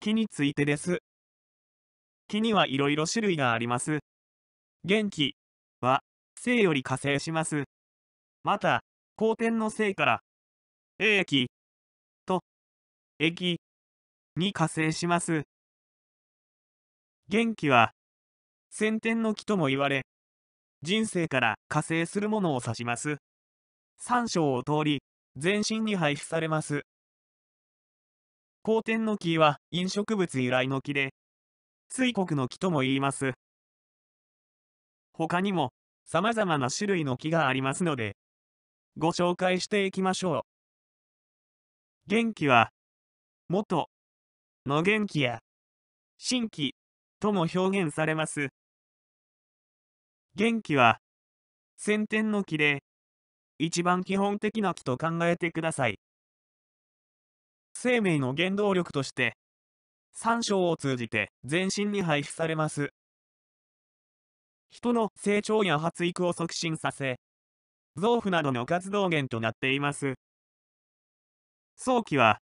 木についてです。木にはいろいろ種類があります。元気は生より火星します。また、後天の生から、液と液に加勢します。元気は先天の木とも言われ、人生から火星するものを指します。3章を通り、全身に配布されます。後天の木は飲食物由来の木で、水国の木とも言います。他にも、様々な種類の木がありますので、ご紹介していきましょう。元気は、元の元気や、新規とも表現されます。元気は、先天の木で、一番基本的な木と考えてください。生命の原動力として、三章を通じて全身に配布されます。人の成長や発育を促進させ、臓腑などの活動源となっています。早期は、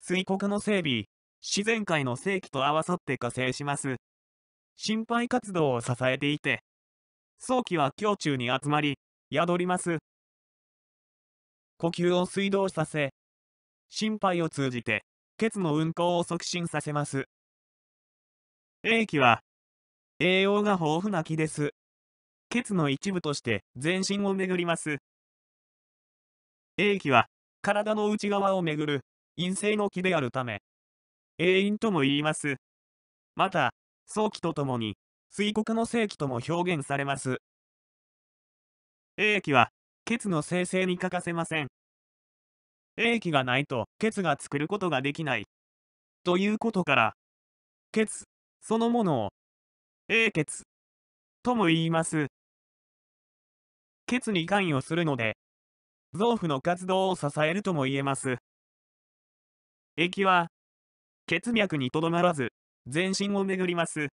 水国の整備、自然界の正規と合わさって加勢します。心肺活動を支えていて、早期は胸中に集まり、宿ります。呼吸を水道させ、心肺を通じて、血の運行を促進させます。英気は、栄養が豊富な気です。血の一部として全身を巡ります。英気は、体の内側を巡る陰性の気であるため、永遠とも言います。また、早期とともに、水国の性器とも表現されます。英気は、血の生成に欠かせません。英気がないと、血が作ることができない。ということから、血そのものを、英血とも言います。血に関与するので、臓腑の活動を支えるとも言えます。液は、血脈にとどまらず、全身を巡ります。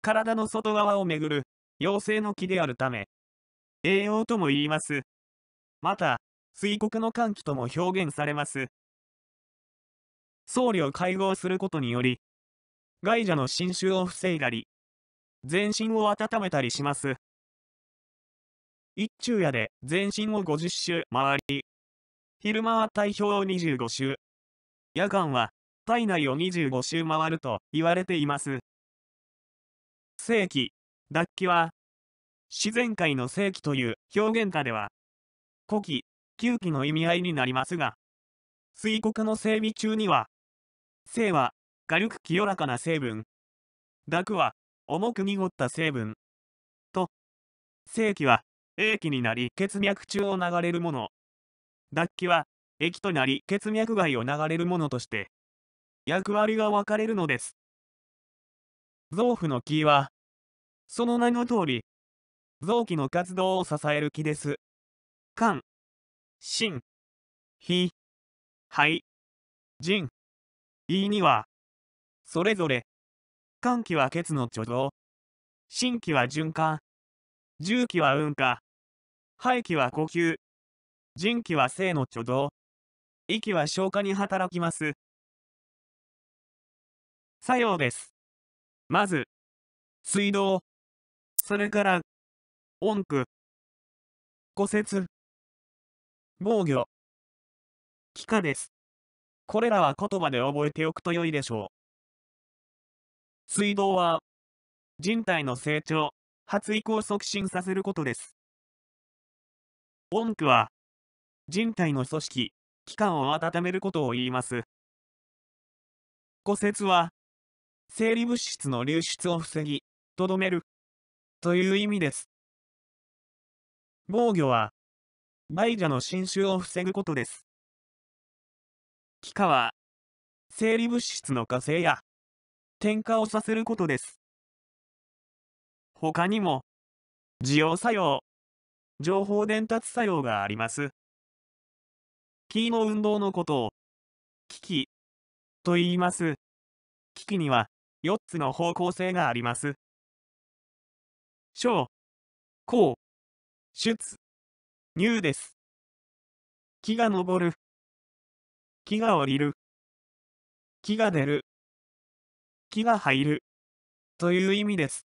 体の外側をめぐる、妖精の木であるため、栄養とも言います。また、水国の寒気とも表現されます。僧侶を会合することにより、外邪の侵襲を防いだり、全身を温めたりします。一昼夜で全身を50周回り、昼間は体表を25周、夜間は体内を25周回ると言われています。世紀、脱気は、自然界の世紀という表現下では、古希、旧期の意味合いになりますが、水国の整備中には、生は、軽く清らかな成分、濁は、重く濁った成分、と、正気は、栄気になり血脈中を流れるもの、脱気は、液となり血脈外を流れるものとして、役割が分かれるのです。臓腑の気は、その名の通り、臓器の活動を支える気です。肝、心、肥、肺、腎、胃には、それぞれ、肝気は血の貯蔵、心気は循環、重気は運化、肺気は呼吸、腎気は性の貯蔵、息は消化に働きます。作用です。まず、水道。それから、音符、骨折、防御、気化です。これらは言葉で覚えておくと良いでしょう。水道は、人体の成長、発育を促進させることです。音符は、人体の組織、器官を温めることを言います。骨折は、生理物質の流出を防ぎ、とどめる。という意味です。防御は、ジャの侵襲を防ぐことです。気化は、生理物質の化成や、添加をさせることです。他にも、需要作用、情報伝達作用があります。キーの運動のことを、危機と言います。危機には、4つの方向性があります。小、高、出、入です。木が登る。木が降りる。木が出る。木が入る。という意味です。